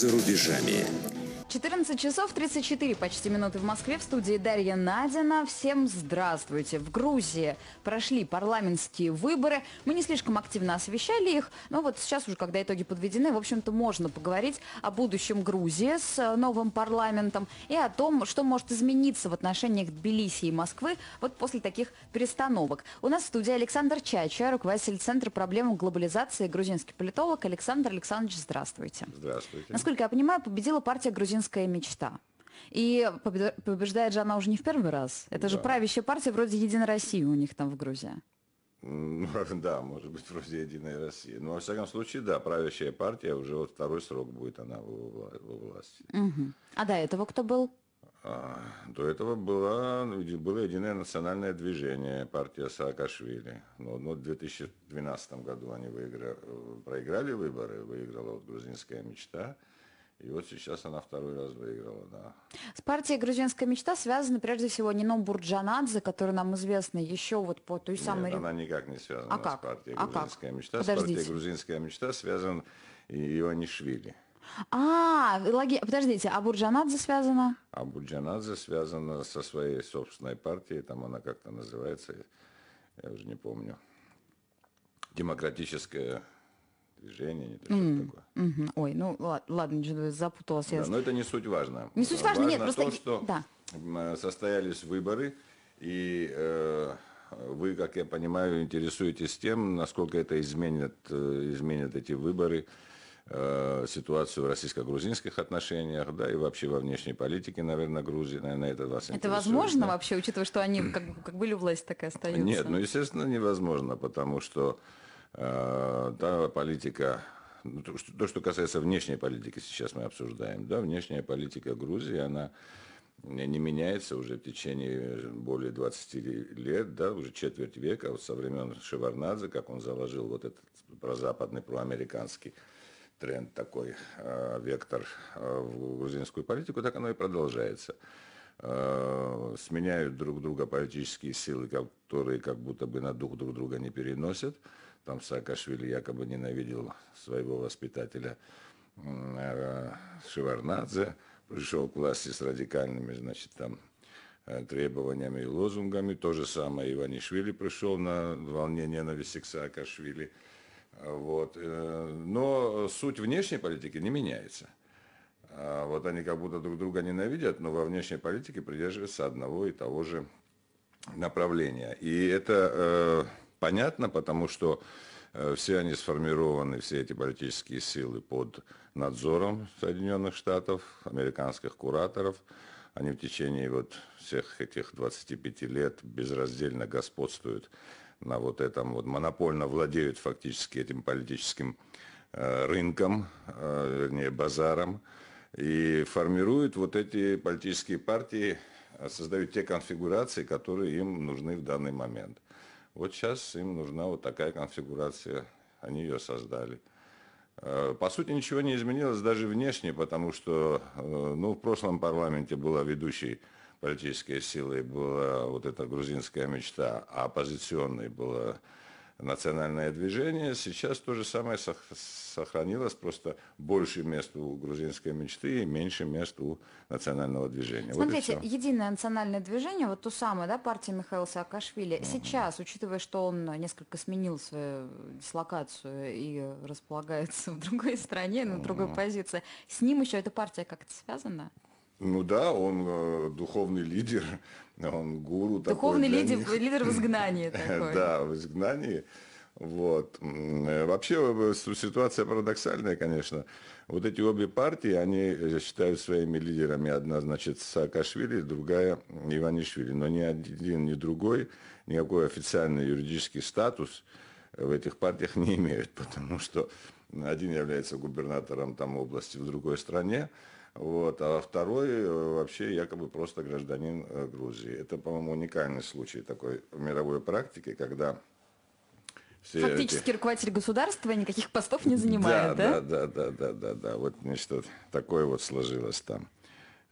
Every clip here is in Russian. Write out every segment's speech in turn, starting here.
за рубежами. 14 часов 34 почти минуты в Москве в студии Дарья Надина. Всем здравствуйте. В Грузии прошли парламентские выборы. Мы не слишком активно освещали их, но вот сейчас уже, когда итоги подведены, в общем-то, можно поговорить о будущем Грузии с э, новым парламентом и о том, что может измениться в отношениях Тбилиси и Москвы вот после таких перестановок. У нас в студии Александр Чача, руководитель Центра проблем глобализации, грузинский политолог. Александр Александрович, здравствуйте. Здравствуйте. Насколько я понимаю, победила партия грузинского путинская мечта. И побеждает же она уже не в первый раз. Это да. же правящая партия вроде «Единой России» у них там в Грузии. Да, может быть, вроде Единой России. Но, во всяком случае, да, правящая партия уже вот второй срок будет она во, во власти. Угу. А до этого кто был? А, до этого было, было единое национальное движение, партия Саакашвили. Но, но в 2012 году они выиграли, проиграли выборы, выиграла вот грузинская мечта. И вот сейчас она второй раз выиграла, да. С партией «Грузинская мечта» связана прежде всего Нином Бурджанадзе, который нам известный, еще вот по той самой... Нет, она никак не связана а с как? партией «Грузинская а мечта». Как? С а партией «Грузинская мечта» связан Ионишвили. А, логи... подождите, а Бурджанадзе связана? А Бурджанадзе связана со своей собственной партией, там она как-то называется, я уже не помню. Демократическая движение, не то, что mm. такое. Mm -hmm. Ой, ну ладно, запуталась да, я. Но это не суть важно. Не суть важно, важно нет, просто... то, что да. Э, состоялись выборы, и э, вы, как я понимаю, интересуетесь тем, насколько это изменит, э, изменит эти выборы э, ситуацию в российско-грузинских отношениях, да, и вообще во внешней политике, наверное, Грузии, наверное, это вас Это возможно да? вообще, учитывая, что они как, как были власть, так и остаются? Нет, ну, естественно, невозможно, потому что да, э, политика ну, то, что касается внешней политики, сейчас мы обсуждаем, да, внешняя политика Грузии, она не меняется уже в течение более 20 лет, да, уже четверть века, вот со времен Шеварнадзе, как он заложил вот этот прозападный, проамериканский тренд такой, э, вектор э, в грузинскую политику, так оно и продолжается. Э, сменяют друг друга политические силы, которые как будто бы на дух друг друга не переносят там Саакашвили якобы ненавидел своего воспитателя э, Шеварнадзе, пришел к власти с радикальными, значит, там, э, требованиями и лозунгами. То же самое Иванишвили пришел на волне ненависти к Саакашвили. Вот. Э, но суть внешней политики не меняется. А вот они как будто друг друга ненавидят, но во внешней политике придерживаются одного и того же направления. И это понятно, потому что э, все они сформированы, все эти политические силы под надзором Соединенных Штатов, американских кураторов. Они в течение вот всех этих 25 лет безраздельно господствуют на вот этом, вот монопольно владеют фактически этим политическим э, рынком, э, вернее базаром, и формируют вот эти политические партии, э, создают те конфигурации, которые им нужны в данный момент. Вот сейчас им нужна вот такая конфигурация, они ее создали. Э, по сути, ничего не изменилось даже внешне, потому что э, ну, в прошлом парламенте была ведущей политической силой, была вот эта грузинская мечта, а оппозиционной была национальное движение. Сейчас то же самое сохранилось, просто больше мест у грузинской мечты и меньше мест у национального движения. Смотрите, вот единое национальное движение, вот ту самую, да, партию Михаила Саакашвили, угу. сейчас, учитывая, что он несколько сменил свою дислокацию и располагается в другой стране, на угу. другой позиции, с ним еще эта партия как-то связана? Ну да, он э, духовный лидер он гуру Духовный такой лидер, лидер в изгнании такой. Да, в изгнании. Вот. Э, вообще э, ситуация парадоксальная, конечно. Вот эти обе партии, они э, считают своими лидерами. Одна, значит, Саакашвили, другая Иванишвили. Но ни один, ни другой никакой официальный юридический статус в этих партиях не имеют, потому что один является губернатором там области в другой стране, вот, а второй э, вообще якобы просто гражданин э, Грузии. Это, по-моему, уникальный случай такой в мировой практике, когда все Фактически эти... руководитель государства никаких постов не занимает, да? Да, да, да, да, да, да, да. Вот нечто такое вот сложилось там.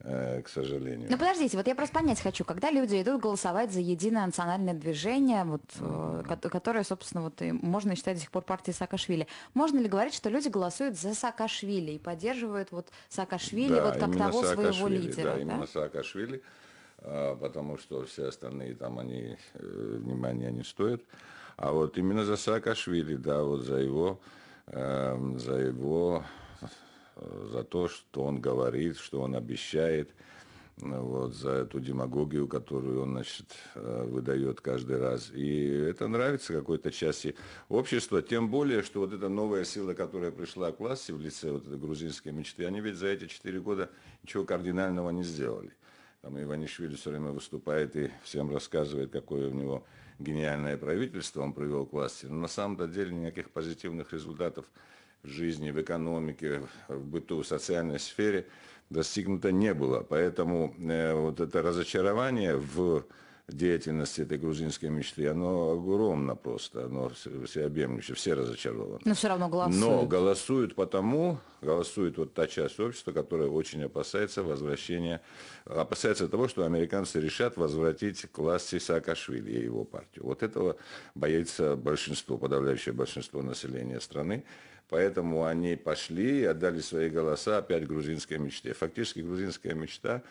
Э, к сожалению. Ну подождите, вот я просто понять хочу, когда люди идут голосовать за единое национальное движение, вот, mm-hmm. которое, собственно, вот можно считать до сих пор партией Саакашвили, можно ли говорить, что люди голосуют за Саакашвили и поддерживают вот Саакашвили да, вот как того Саакашвили, своего лидера? Да, да, именно Саакашвили, а, потому что все остальные там, они э, внимания не стоят. А вот именно за Саакашвили, да, вот за его, эм, за его за то, что он говорит, что он обещает, ну, вот, за эту демагогию, которую он, значит, э, выдает каждый раз. И это нравится какой-то части общества, тем более, что вот эта новая сила, которая пришла к власти в лице вот этой грузинской мечты, они ведь за эти четыре года ничего кардинального не сделали. Там Иванишвили все время выступает и всем рассказывает, какое у него гениальное правительство он привел к власти. Но на самом-то деле никаких позитивных результатов в жизни, в экономике, в быту, в социальной сфере достигнуто не было. Поэтому э, вот это разочарование в деятельности этой грузинской мечты, оно огромно просто, оно всеобъемлющее, все разочарованы. Но все равно голосуют. Но голосуют потому, голосует вот та часть общества, которая очень опасается возвращения, опасается того, что американцы решат возвратить к власти Саакашвили и его партию. Вот этого боится большинство, подавляющее большинство населения страны. Поэтому они пошли и отдали свои голоса опять грузинской мечте. Фактически грузинская мечта,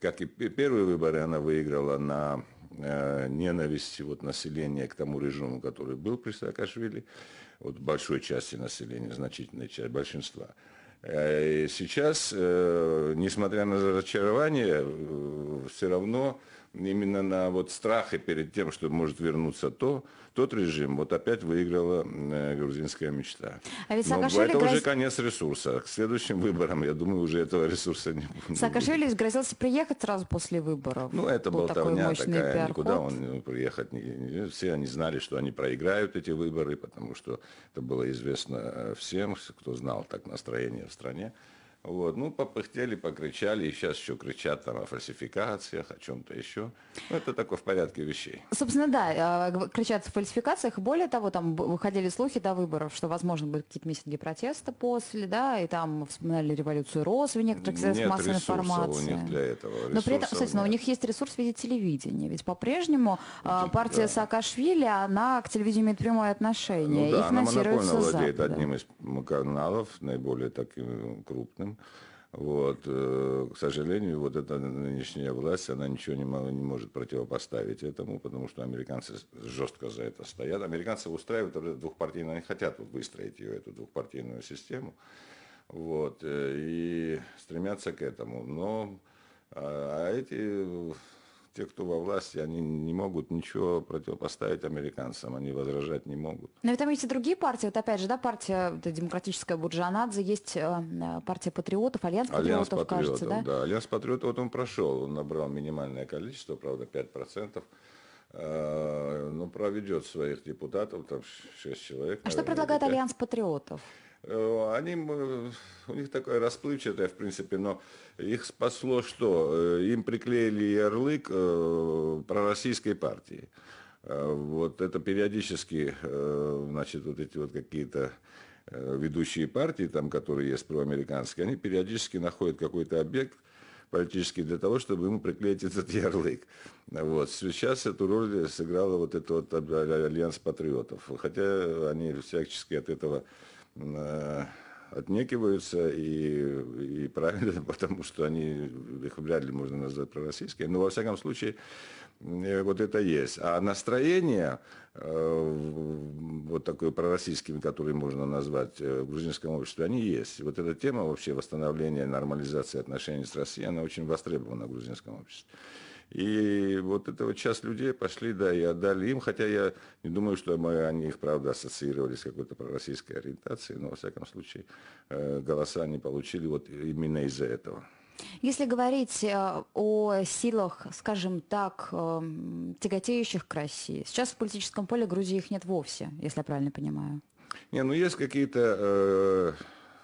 как и первые выборы, она выиграла на э, ненависти вот, населения к тому режиму, который был при Саакашвили, вот большой части населения, значительная часть, большинства. Э, сейчас, э, несмотря на разочарование, э, все равно именно на вот страхе перед тем, что может вернуться то, тот режим, вот опять выиграла э, грузинская мечта. А ведь ну, Саакашвили Но это гроз... уже конец ресурса. К следующим выборам, я думаю, уже этого ресурса не будет. Саакашвили грозился приехать сразу после выборов. Ну, это Был болтовня такой такая, никуда он приехать не... Все они знали, что они проиграют эти выборы, потому что это было известно э, всем, кто знал так настроение в стране. Вот, ну, попыхтели, покричали, и сейчас еще кричат там о фальсификациях, о чем-то еще. Ну, это такое в порядке вещей. Собственно, да, э, кричат о фальсификациях. Более того, там выходили слухи до выборов, что, возможно, будут какие-то митинги протеста после, да, и там вспоминали революцию РОС в некоторых средствах массовой информации. у них для этого. но при этом, кстати, но у них есть ресурс в виде телевидения. Ведь по-прежнему э, ну, типа да. партия Саакашвили, она к телевидению имеет прямое отношение. Ну, да, и она монопольно владеет Запада. одним из каналов, наиболее таким крупным. Вот, э, к сожалению, вот эта нынешняя власть, она ничего не, не может противопоставить этому, потому что американцы жестко за это стоят. Американцы устраивают двухпартийную, они хотят вот выстроить ее, эту двухпартийную систему, вот, э, и стремятся к этому. Но а, а эти те, кто во власти, они не могут ничего противопоставить американцам, они возражать не могут. Но ведь там есть и другие партии, вот опять же, да, партия вот, демократическая Бурджанадзе, есть э, э, партия патриотов, альянс, альянс патриотов, патриотов кажется, да? да? Альянс патриотов, вот он прошел, он набрал минимальное количество, правда, 5%. Э, но ну, проведет своих депутатов, там 6 человек. А наверное, что предлагает Альянс патриотов? Э, они, э, у них такое расплывчатое, в принципе, но их спасло что? Э, им приклеили ярлык пророссийской партии. Вот это периодически, значит, вот эти вот какие-то ведущие партии, там, которые есть проамериканские, они периодически находят какой-то объект, политически для того, чтобы ему приклеить этот ярлык. Вот. Сейчас эту роль сыграла вот этот вот альянс патриотов. Хотя они всячески от этого Э, отнекиваются, и, и правильно, потому что они, их вряд ли можно назвать пророссийские, но во всяком случае э, вот это есть. А настроение э, вот такое пророссийскими, которые можно назвать в грузинском обществе, они есть. Вот эта тема вообще восстановления, нормализации отношений с Россией, она очень востребована в грузинском обществе. И вот это вот часть людей пошли, да, и отдали им, хотя я не думаю, что мы, они их, правда, ассоциировали с какой-то пророссийской ориентацией, но, во всяком случае, э, голоса они получили вот именно из-за этого. Если говорить э, о силах, скажем так, э, тяготеющих к России, сейчас в политическом поле Грузии их нет вовсе, если я правильно понимаю. Не, ну есть какие-то э,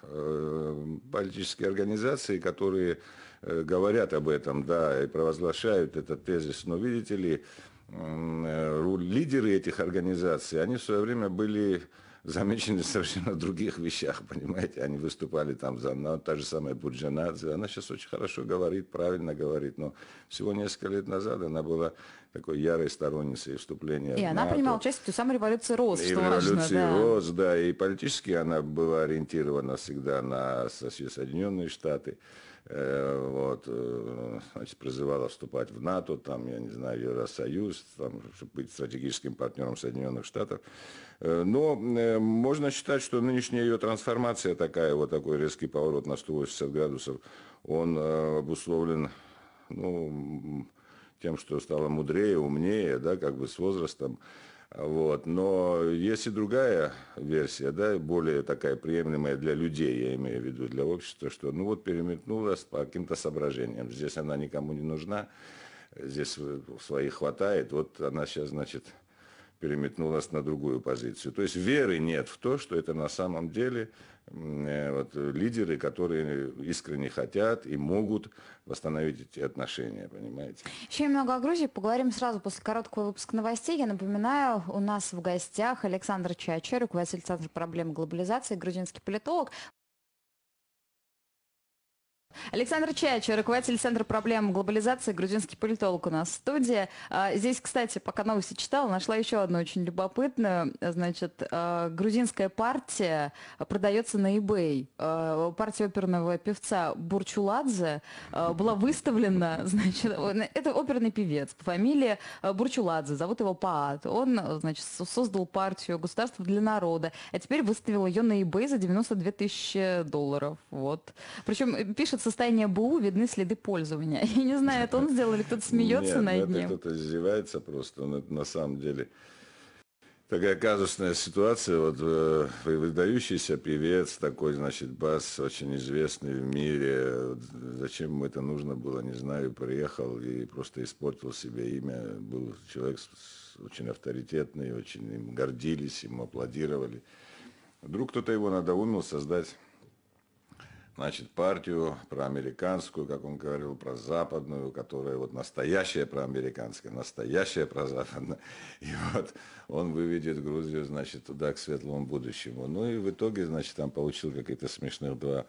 э, политические организации, которые Э, говорят об этом, да, и провозглашают этот тезис, но видите ли, э, лидеры этих организаций, они в свое время были замечены в совершенно других вещах, понимаете, они выступали там за, ну, та же самая Бурджанадзе, она сейчас очень хорошо говорит, правильно говорит, но всего несколько лет назад она была такой ярой сторонницей вступления. И она НАТО. принимала участие в той самой революции РОС, и что революции важно, да. РОС, да, и политически она была ориентирована всегда на Соединенные Штаты. Э, вот, э, значит, призывала вступать в НАТО, там, я не знаю, Евросоюз, там, чтобы быть стратегическим партнером Соединенных Штатов. Э, но можно считать, что нынешняя ее трансформация такая, вот такой резкий поворот на 180 градусов, он обусловлен, ну, тем, что стала мудрее, умнее, да, как бы с возрастом, вот. Но есть и другая версия, да, более такая приемлемая для людей, я имею в виду, для общества, что ну вот переметнулась по каким-то соображениям. Здесь она никому не нужна, здесь своих хватает, вот она сейчас, значит, переметнул нас на другую позицию. То есть веры нет в то, что это на самом деле э, вот, лидеры, которые искренне хотят и могут восстановить эти отношения, понимаете? Еще немного о Грузии поговорим сразу после короткого выпуска новостей. Я напоминаю, у нас в гостях Александр Чача, руководитель Центра проблем глобализации, грузинский политолог. Александр Чач, руководитель Центра проблем глобализации, грузинский политолог у нас в студии. А, здесь, кстати, пока новости читала, нашла еще одну очень любопытную. Значит, а, грузинская партия продается на eBay. А, партия оперного певца Бурчуладзе была выставлена, значит, это оперный певец фамилия Бурчуладзе, зовут его Паат. Он, значит, создал партию «Государство для народа», а теперь выставил ее на eBay за 92 тысячи долларов. Вот. Причем пишет состоянии БУ видны следы пользования. Я не знаю, это он сделал или кто-то смеется Нет, ну над ним. кто-то издевается просто, Он ну это на самом деле такая казусная ситуация. Вот э, выдающийся певец, такой, значит, бас, очень известный в мире. Зачем ему это нужно было, не знаю. Приехал и просто испортил себе имя. Был человек очень авторитетный, очень им гордились, ему аплодировали. Вдруг кто-то его надоумил создать значит, партию проамериканскую, как он говорил, про западную, которая вот настоящая проамериканская, настоящая прозападная. И вот он выведет Грузию, значит, туда, к светлому будущему. Ну и в итоге, значит, там получил какие-то смешных два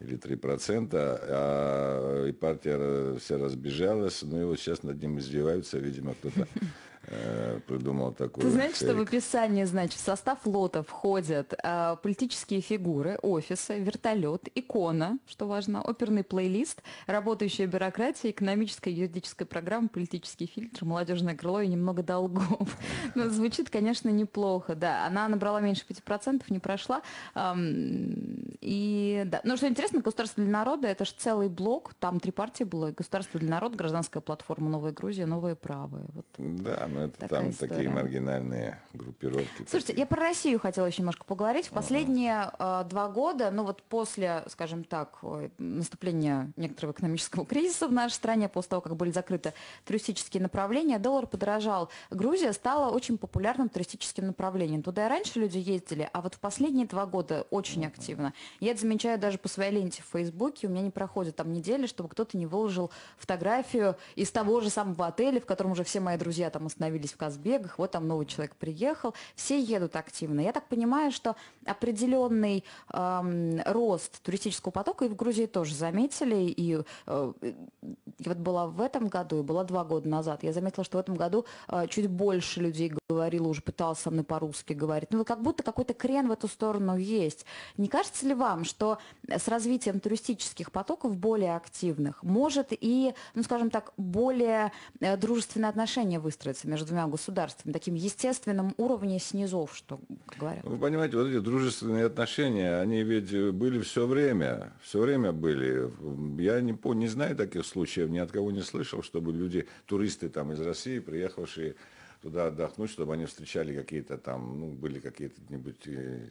или 3%, а, и партия вся разбежалась, ну и вот сейчас над ним издеваются, видимо, кто-то Э, придумал такую. Ты знаешь, фейк. что в описании, значит, в состав лота входят э, политические фигуры, офисы, вертолет, икона, что важно, оперный плейлист, работающая бюрократия, экономическая и юридическая программа, политический фильтр, молодежное крыло и немного долгов. Но ну, звучит, конечно, неплохо, да. Она набрала меньше 5%, не прошла. Эм, и, да. ну что интересно, государство для народа, это же целый блок, там три партии было, государство для народа, гражданская платформа «Новая Грузия», «Новые правые». Вот. Да, но ну, это Такая там история. такие маргинальные группировки. Слушайте, такие. я про Россию хотела еще немножко поговорить. В последние Uh-huh. два года, ну вот после, скажем так, наступления некоторого экономического кризиса в нашей стране, после того, как были закрыты туристические направления, доллар подорожал. Грузия стала очень популярным туристическим направлением. Туда и раньше люди ездили, а вот в последние два года очень Uh-huh. активно. Я это замечаю даже по своей ленте в Фейсбуке. У меня не проходит там недели, чтобы кто-то не выложил фотографию из того же самого отеля, в котором уже все мои друзья там остановились остановились в Казбегах, вот там новый человек приехал, все едут активно. Я так понимаю, что определенный эм, рост туристического потока и в Грузии тоже заметили. И э, я вот была в этом году, и была два года назад, я заметила, что в этом году э, чуть больше людей говорило, уже пыталась со мной по-русски говорить. Ну, как будто какой-то крен в эту сторону есть. Не кажется ли вам, что с развитием туристических потоков более активных может и, ну, скажем так, более э, дружественные отношения выстроиться между двумя государствами, таким естественным уровнем снизов, что говорят? Ну, вы понимаете, вот эти дружественные отношения, они ведь были все время, все время были. Я не, не знаю таких случаев, ни от кого не слышал, чтобы люди, туристы там из России, приехавшие туда отдохнуть, чтобы они встречали какие-то там, ну, были какие-то нибудь э,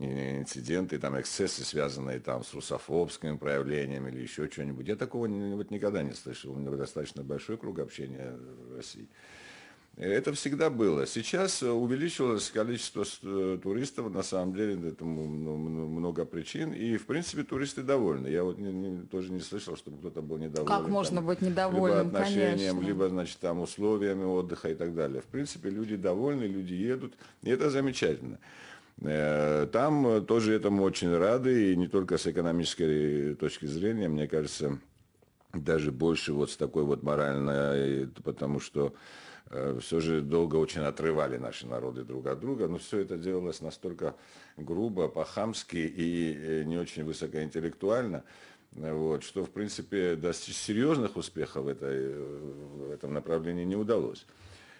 э, инциденты, там, эксцессы, связанные там с русофобскими проявлениями или еще что-нибудь. Я такого вот, никогда не слышал. У меня достаточно большой круг общения в России. Это всегда было. Сейчас э, увеличилось количество э, туристов, на самом деле, этому ну, много причин, и, в принципе, туристы довольны. Я вот не, не, тоже не слышал, чтобы кто-то был недоволен. Как можно быть недовольным, Либо отношением, конечно. либо, значит, там, условиями отдыха и так далее. В принципе, люди довольны, люди едут, и это замечательно. Э, там тоже этому очень рады, и не только с экономической точки зрения, мне кажется, даже больше вот с такой вот моральной, потому что Э, все же долго очень отрывали наши народы друг от друга, но все это делалось настолько грубо, по-хамски и э, не очень высокоинтеллектуально, э, вот, что, в принципе, достичь серьезных успехов в, этой, в этом направлении не удалось.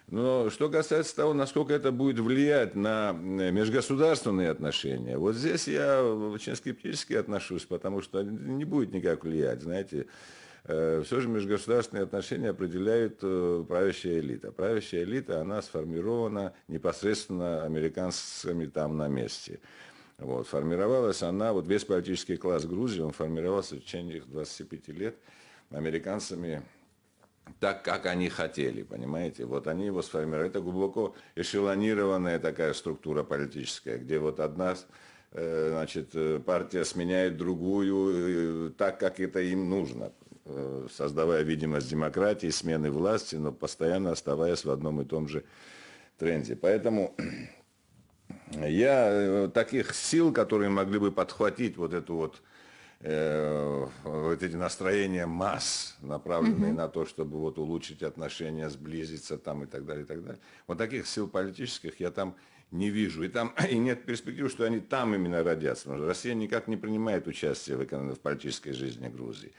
Но что касается того, насколько это будет влиять на межгосударственные отношения, вот здесь я очень скептически отношусь, потому что не будет никак влиять, знаете, Э, все же межгосударственные отношения определяет э, правящая элита. Правящая элита, она сформирована непосредственно американцами там на месте. Вот, формировалась она, вот весь политический класс Грузии, он формировался в течение 25 лет американцами так, как они хотели, понимаете? Вот они его сформировали. Это глубоко эшелонированная такая структура политическая, где вот одна э, значит, партия сменяет другую так, как это им нужно. Э, создавая видимость демократии, смены власти, но постоянно оставаясь в одном и том же тренде. Поэтому я э, таких сил, которые могли бы подхватить вот эту вот э, вот эти настроения масс, направленные mm на то, чтобы вот улучшить отношения, сблизиться там и так далее, и так далее. Вот таких сил политических я там не вижу. И там и нет перспективы, что они там именно родятся. Потому что Россия никак не принимает участие в, в политической жизни Грузии.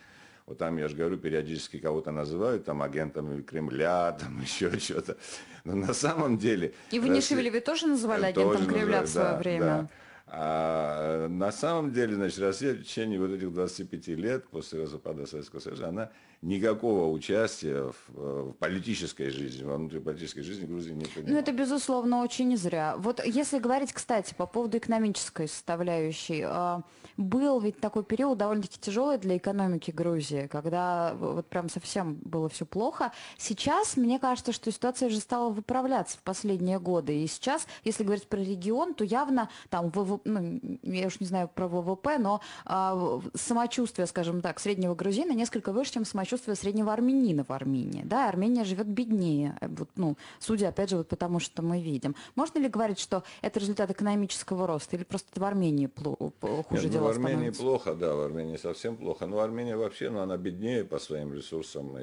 Вот там, я же говорю, периодически кого-то называют там агентами Кремля, там еще что-то. Но на самом деле... И вы Нишевеля вы тоже называли агентом тоже Кремля называют, в свое да, время? Да. А на самом деле, значит, Россия в течение вот этих 25 лет после распада Советского Союза, она никакого участия в, э, в политической жизни, во внутриполитической жизни Грузии не принимал. Ну, это, безусловно, очень зря. Вот если говорить, кстати, по поводу экономической составляющей, а, был ведь такой период довольно-таки тяжелый для экономики Грузии, когда вот прям совсем было все плохо. Сейчас, мне кажется, что ситуация же стала выправляться в последние годы. И сейчас, если говорить про регион, то явно там, ВВП, ну, я уж не знаю про ВВП, но а, самочувствие, скажем так, среднего грузина несколько выше, чем самочувствие чувствую среднего армянина в Армении. Да, Армения живет беднее, э, вот, ну, судя, опять же, вот потому что мы видим. Можно ли говорить, что это результат экономического роста или просто в Армении плохо, э, хуже Нет, дела ну, в Армении плохо, да, в Армении совсем плохо. Но Армения вообще, ну, она беднее по своим ресурсам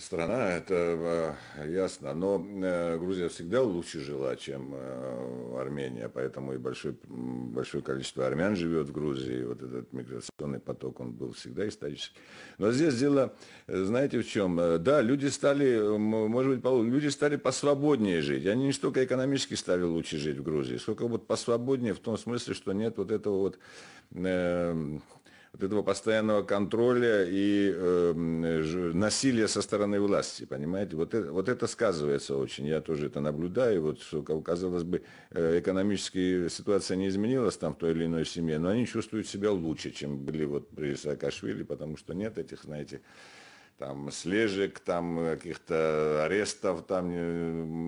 страна, это э, ясно. Но э, Грузия всегда лучше жила, чем э, Армения, поэтому и большое, большое количество армян живет в Грузии. Вот этот миграционный поток, он был всегда исторический. Но здесь дело, знаете, в чем? Да, люди стали, может быть, люди стали посвободнее жить. они не столько экономически стали лучше жить в Грузии, сколько вот посвободнее в том смысле, что нет вот этого вот эм, вот этого постоянного контроля и э, насилия со стороны власти, понимаете? Вот это, вот это сказывается очень, я тоже это наблюдаю, вот казалось бы, э, экономическая ситуация не изменилась там в той или иной семье, но они чувствуют себя лучше, чем были вот при Саакашвили, потому что нет этих, знаете, там слежек, там каких-то арестов там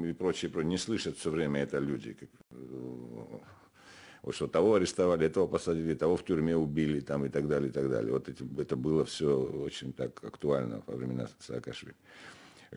э, и прочее, прочее. Не слышат все время это люди, как э, вот что того арестовали, этого посадили, того в тюрьме убили там и так далее, и так далее. Вот эти, это было все очень так актуально во времена Саакашвили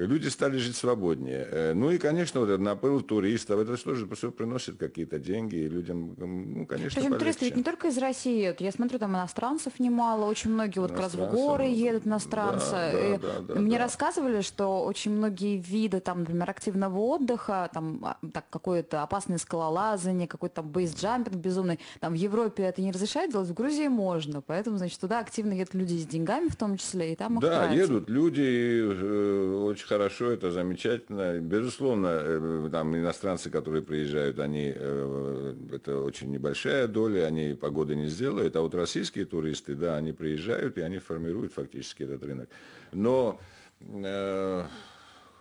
люди стали жить свободнее. Э, ну и, конечно, вот этот напыл туристов, это тоже все приносит какие-то деньги, и людям, ну, конечно, Причем ну, туристы ведь не только из России едут. Я смотрю, там иностранцев немало, очень многие вот как раз в горы едут иностранцы. Да, да, да, мне да. рассказывали, что очень многие виды, там, например, активного отдыха, там, а, так, какое-то опасное скалолазание, какой-то там бейсджампинг безумный, там, в Европе это не разрешает делать, в Грузии можно. Поэтому, значит, туда активно едут люди с деньгами в том числе, и там Да, играются. едут люди, э, очень очень хорошо, это замечательно. Безусловно, э, там иностранцы, которые приезжают, они, э, это очень небольшая доля, они погоды не сделают. А вот российские туристы, да, они приезжают и они формируют фактически этот рынок. Но э,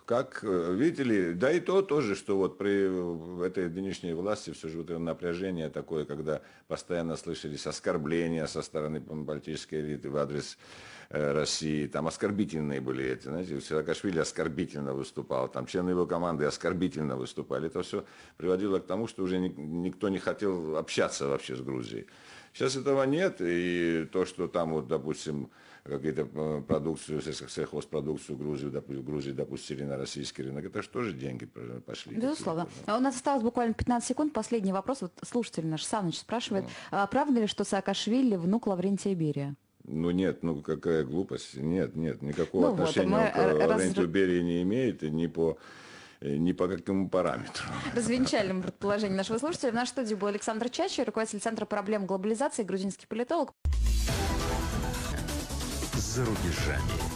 как, видите ли, да и то тоже, что вот при этой нынешней власти все же вот это напряжение такое, когда постоянно слышались оскорбления со стороны политической элиты в адрес Э, России, там оскорбительные были эти, знаете, Сиракашвили оскорбительно выступал, там члены его команды оскорбительно выступали. Это все приводило к тому, что уже никто не хотел общаться вообще с Грузией. Сейчас этого нет, и то, что там, вот, допустим, какие-то э, продукцию, сельхозпродукцию Грузии, допустим, Грузии допустили на российский рынок, это же тоже деньги пошли. Безусловно. Да. А у нас осталось буквально 15 секунд. Последний вопрос. Вот слушатель наш, Саныч, спрашивает, ну. а правда ли, что Саакашвили внук Лаврентия Берия? Ну нет, ну какая глупость, нет, нет, никакого ну, отношения вот, к э, раз... Лаврентию Берии не имеет, и не по э, ни по какому параметру. Развенчальным предположение нашего слушателя. В нашей студии был Александр Чачи, руководитель Центра проблем глобализации, грузинский политолог. За рубежами.